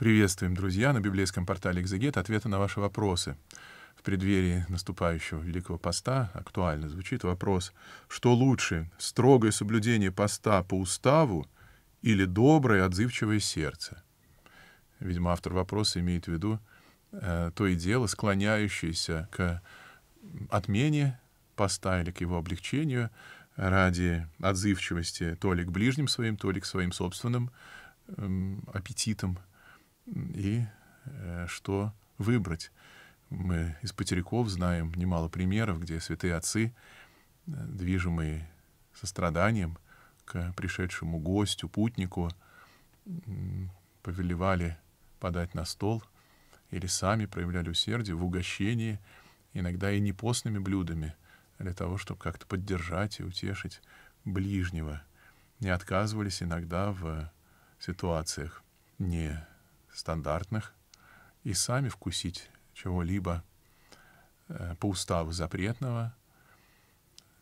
Приветствуем, друзья, на библейском портале «Экзегет» ответы на ваши вопросы. В преддверии наступающего Великого Поста актуально звучит вопрос, что лучше, строгое соблюдение поста по уставу или доброе, отзывчивое сердце? Видимо, автор вопроса имеет в виду э, то и дело, склоняющееся к отмене поста или к его облегчению ради отзывчивости то ли к ближним своим, то ли к своим собственным э, аппетитам – и э, что выбрать. Мы из потеряков знаем немало примеров, где святые отцы, э, движимые состраданием к пришедшему гостю, путнику, э, повелевали подать на стол или сами проявляли усердие в угощении, иногда и непостными блюдами, для того, чтобы как-то поддержать и утешить ближнего. Не отказывались иногда в э, ситуациях не стандартных, и сами вкусить чего-либо э, по уставу запретного,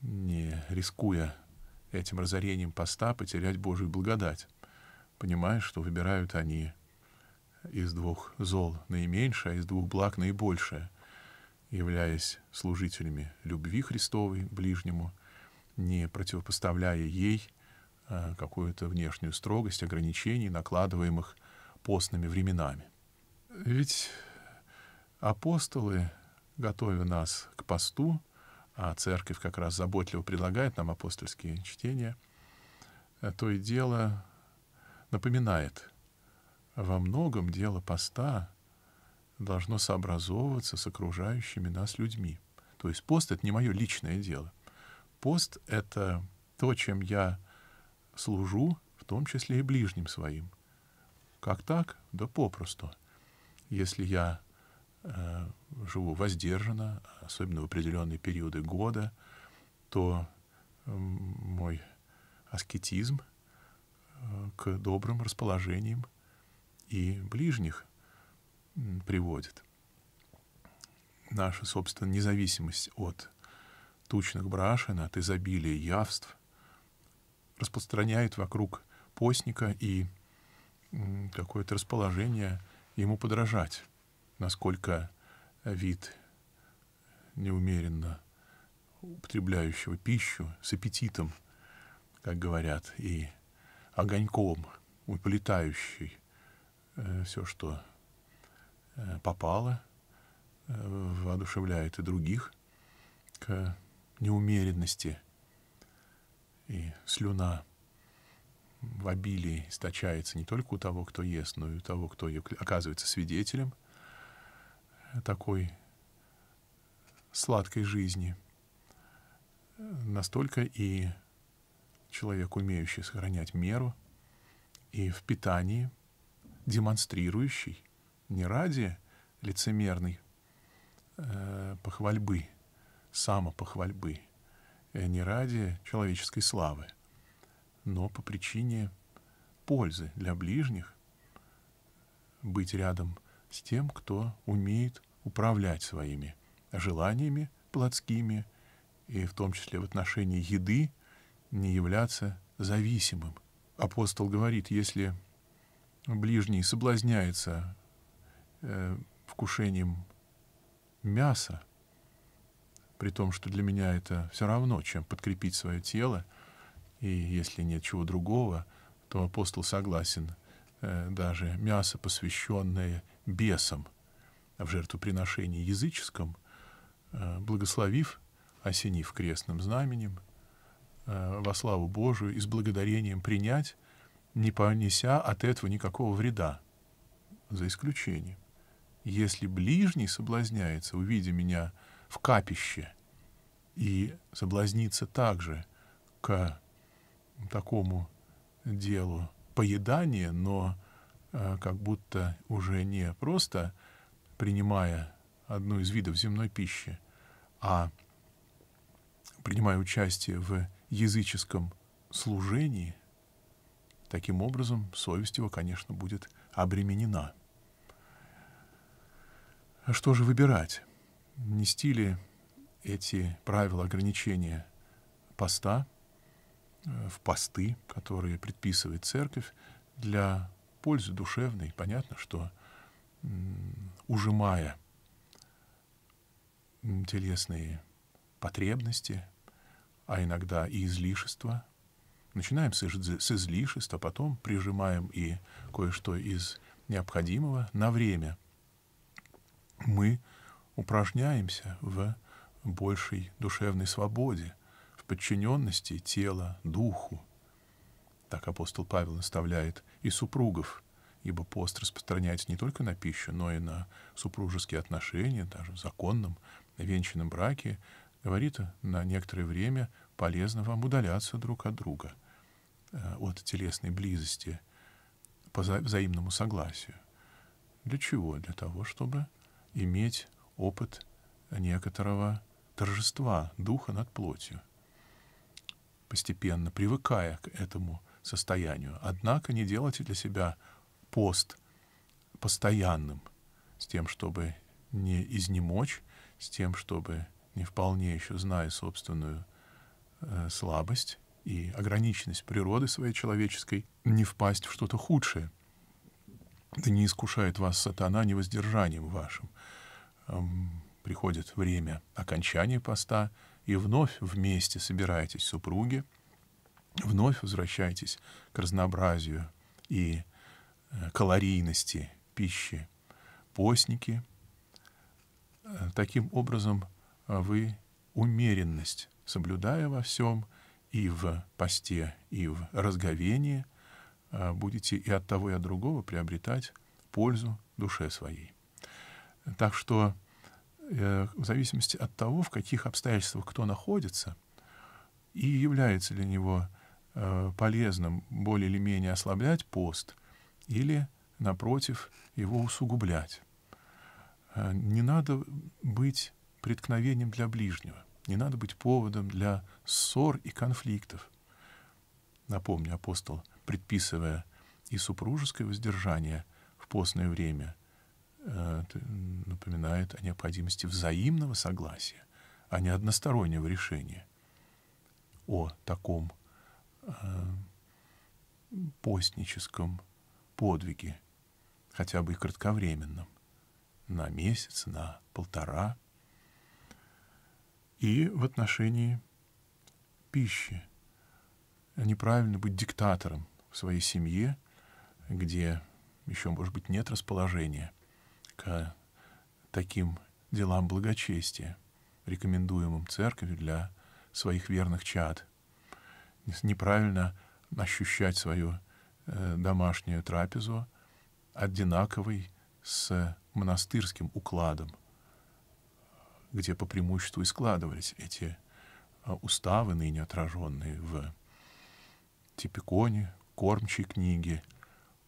не рискуя этим разорением поста потерять Божью благодать, понимая, что выбирают они из двух зол наименьшее, а из двух благ наибольшее, являясь служителями любви Христовой ближнему, не противопоставляя ей э, какую-то внешнюю строгость ограничений, накладываемых постными временами. Ведь апостолы, готовя нас к посту, а церковь как раз заботливо предлагает нам апостольские чтения, э, то и дело напоминает, во многом дело поста должно сообразовываться с окружающими нас людьми. То есть пост — это не мое личное дело. Пост — это то, чем я служу, в том числе и ближним своим — как так? Да попросту. Если я э, живу воздержанно, особенно в определенные периоды года, то э, мой аскетизм э, к добрым расположениям и ближних э, приводит. Наша, собственно, независимость от тучных брашен, от изобилия явств распространяет вокруг постника и какое-то расположение ему подражать, насколько вид неумеренно употребляющего пищу с аппетитом, как говорят, и огоньком, уплетающий э, все, что э, попало, э, воодушевляет и других к неумеренности. И слюна в обилии источается не только у того, кто ест, но и у того, кто оказывается свидетелем такой сладкой жизни. Настолько и человек, умеющий сохранять меру, и в питании демонстрирующий не ради лицемерной э, похвальбы, самопохвальбы, э, не ради человеческой славы, но по причине пользы для ближних быть рядом с тем, кто умеет управлять своими желаниями плотскими и в том числе в отношении еды не являться зависимым. Апостол говорит, если ближний соблазняется э, вкушением мяса, при том, что для меня это все равно, чем подкрепить свое тело, и если нет чего другого, то апостол согласен, э, даже мясо, посвященное бесам, а в жертвоприношении языческом, э, благословив, осенив крестным знаменем, э, во славу Божию и с благодарением принять, не понеся от этого никакого вреда, за исключением. Если ближний соблазняется, увидя меня в капище, и соблазнится также к такому делу поедание, но э, как будто уже не просто принимая одну из видов земной пищи, а принимая участие в языческом служении, таким образом совесть его, конечно, будет обременена. А что же выбирать? Нести ли эти правила ограничения поста – Э, в посты, которые предписывает церковь, для пользы душевной. Понятно, что ужимая телесные потребности, а иногда и излишества, начинаем с излишества, потом прижимаем и кое-что из необходимого на время. Мы упражняемся в большей душевной свободе, в подчиненности тела, духу. Так апостол Павел наставляет и супругов, ибо пост распространяется не только на пищу, но и на супружеские отношения, даже в законном, венчанном браке. Говорит, на некоторое время полезно вам удаляться друг от друга, э, от телесной близости по взаимному согласию. Для чего? Для того, чтобы иметь опыт некоторого торжества духа над плотью постепенно, привыкая к этому состоянию. Однако не делайте для себя пост постоянным, с тем, чтобы не изнемочь, с тем, чтобы не вполне еще зная собственную э, слабость и ограниченность природы своей человеческой, не впасть в что-то худшее. Да не искушает вас сатана невоздержанием вашим. Эм, приходит время окончания поста — и вновь вместе собираетесь, супруги, вновь возвращайтесь к разнообразию и э, калорийности пищи. Постники. Э, таким образом, э, вы умеренность, соблюдая во всем и в посте, и в разговении, будете и от того, и от другого приобретать пользу душе своей. Так что Э, в зависимости от того, в каких обстоятельствах кто находится, и является для него э, полезным более или менее ослаблять пост или, напротив, его усугублять. Э, не надо быть преткновением для ближнего, не надо быть поводом для ссор и конфликтов. Напомню, апостол, предписывая и супружеское воздержание в постное время – Э, напоминает о необходимости взаимного согласия, а не одностороннего решения о таком э, постническом подвиге, хотя бы и кратковременном, на месяц, на полтора, и в отношении пищи. Неправильно быть диктатором в своей семье, где еще, может быть, нет расположения – таким делам благочестия, рекомендуемым церковью для своих верных чад. Неправильно ощущать свою э, домашнюю трапезу одинаковой с монастырским укладом, где по преимуществу и складывались эти э, уставы, ныне отраженные в типиконе, кормчей книги,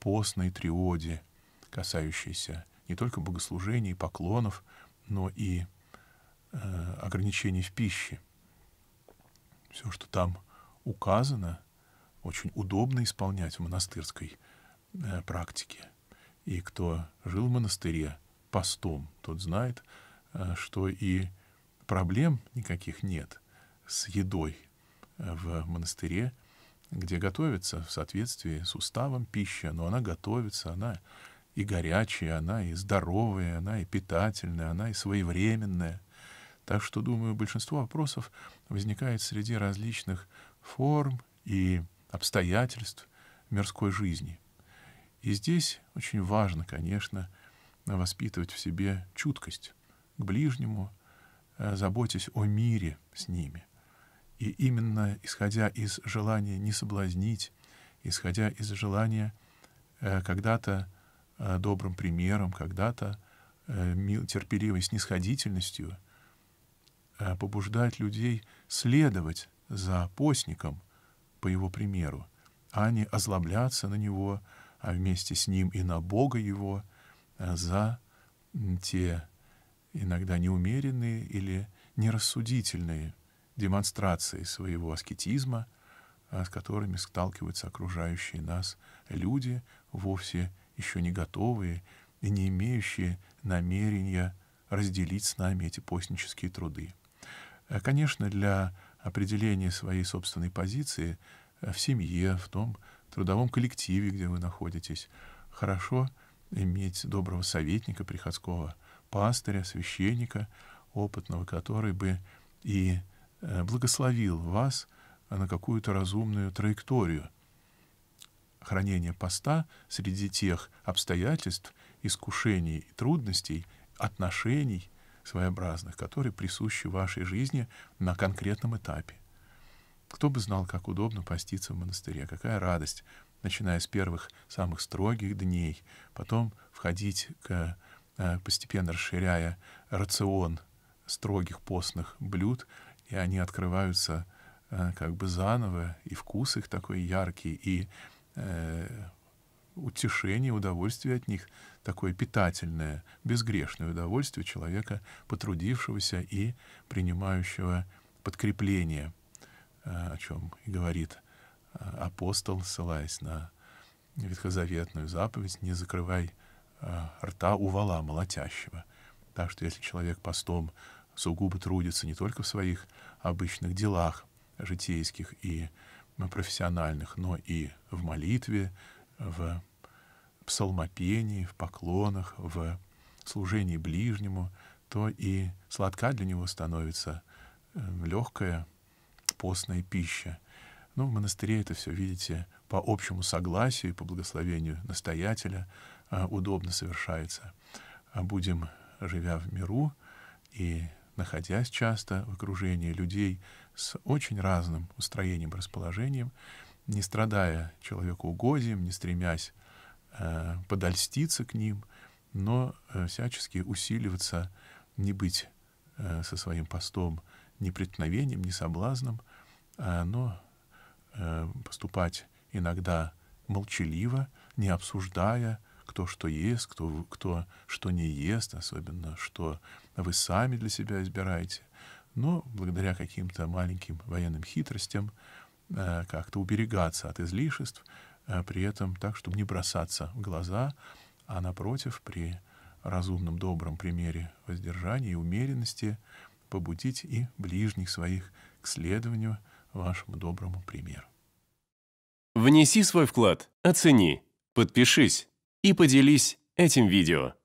постной триоде, касающейся не только богослужений, поклонов, но и э, ограничений в пище. Все, что там указано, очень удобно исполнять в монастырской э, практике. И кто жил в монастыре постом, тот знает, э, что и проблем никаких нет с едой э, в монастыре, где готовится в соответствии с уставом пища, но она готовится, она и горячая она, и здоровая она, и питательная она, и своевременная. Так что, думаю, большинство вопросов возникает среди различных форм и обстоятельств мирской жизни. И здесь очень важно, конечно, воспитывать в себе чуткость к ближнему, э, заботясь о мире с ними. И именно исходя из желания не соблазнить, исходя из желания э, когда-то Э, добрым примером когда-то, э, терпеливой снисходительностью, э, побуждать людей следовать за постником по его примеру, а не озлобляться на него, а вместе с ним и на Бога его за те иногда неумеренные или нерассудительные демонстрации своего аскетизма, с которыми сталкиваются окружающие нас люди, вовсе еще не готовые и не имеющие намерения разделить с нами эти постнические труды. Э, конечно, для определения своей собственной позиции э, в семье, в том трудовом коллективе, где вы находитесь, хорошо иметь доброго советника приходского, пастыря, священника, опытного, который бы и э, благословил вас на какую-то разумную траекторию – хранения поста среди тех обстоятельств, искушений и трудностей, отношений своеобразных, которые присущи вашей жизни на конкретном этапе. Кто бы знал, как удобно поститься в монастыре, какая радость, начиная с первых самых строгих дней, потом входить к э, постепенно расширяя рацион строгих постных блюд, и они открываются э, как бы заново, и вкус их такой яркий, и э, утешение, удовольствие от них, такое питательное, безгрешное удовольствие человека, потрудившегося и принимающего подкрепление, э, о чем и говорит э, апостол, ссылаясь на ветхозаветную заповедь «Не закрывай э, рта у вала молотящего». Так что если человек постом сугубо трудится не только в своих обычных делах житейских и ну, профессиональных, но и в молитве, в псалмопении, в поклонах, в служении ближнему, то и сладка для него становится э, легкая постная пища. Ну, в монастыре это все, видите, по общему согласию и по благословению настоятеля э, удобно совершается. А будем, живя в миру и находясь часто в окружении людей, с очень разным устроением, расположением, не страдая человеку угодием, не стремясь э, подольститься к ним, но э, всячески усиливаться, не быть э, со своим постом ни преткновением, ни соблазном, э, но э, поступать иногда молчаливо, не обсуждая, кто что ест, кто, кто что не ест, особенно что вы сами для себя избираете но благодаря каким-то маленьким военным хитростям э, как-то уберегаться от излишеств, э, при этом так, чтобы не бросаться в глаза, а напротив, при разумном добром примере воздержания и умеренности побудить и ближних своих к следованию вашему доброму примеру. Внеси свой вклад, оцени, подпишись и поделись этим видео.